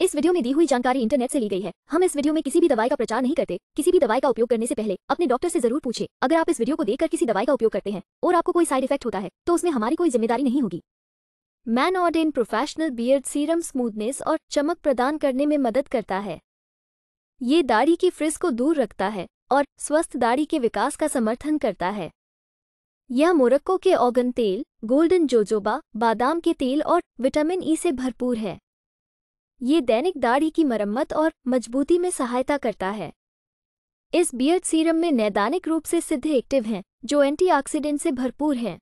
इस वीडियो में दी हुई जानकारी इंटरनेट से ली गई है हम इस वीडियो में किसी भी दवाई का प्रचार नहीं करते किसी भी दवाई का उपयोग करने से पहले अपने डॉक्टर से जरूर पूछे अगर आप इस वीडियो को देखकर किसी दवाई का उपयोग करते हैं और आपको कोई साइड इफेक्ट होता है तो उसमें हमारी कोई जिम्मेदारी नहीं होगी Man Arden professional beard serum smoothness और चमक प्रदान करने में मदद करता है ये दाढ़ी की फ्रिज को दूर रखता है और स्वस्थ दाढ़ी के विकास का समर्थन करता है यह मोरक्को के ऑगन तेल गोल्डन जोजोबा बादाम के तेल और विटामिन ई से भरपूर है ये दैनिक दाढ़ी की मरम्मत और मजबूती में सहायता करता है इस बियर्ड सीरम में नैदानिक रूप से सिद्ध एक्टिव हैं जो एंटीऑक्सीडेंट से भरपूर हैं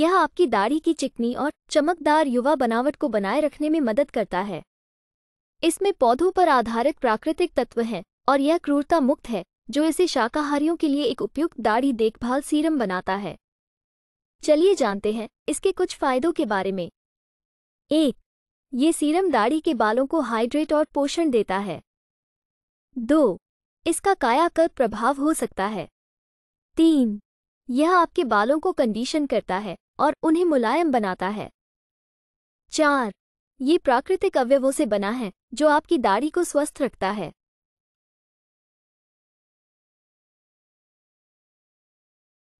यह आपकी दाढ़ी की चिकनी और चमकदार युवा बनावट को बनाए रखने में मदद करता है इसमें पौधों पर आधारित प्राकृतिक तत्व हैं और यह क्रूरता मुक्त है जो इसे शाकाहारियों के लिए एक उपयुक्त दाढ़ी देखभाल सीरम बनाता है चलिए जानते हैं इसके कुछ फायदों के बारे में एक ये सीरम दाढ़ी के बालों को हाइड्रेट और पोषण देता है दो इसका कायाकल्प प्रभाव हो सकता है तीन यह आपके बालों को कंडीशन करता है और उन्हें मुलायम बनाता है चार ये प्राकृतिक अवयवों से बना है जो आपकी दाढ़ी को स्वस्थ रखता है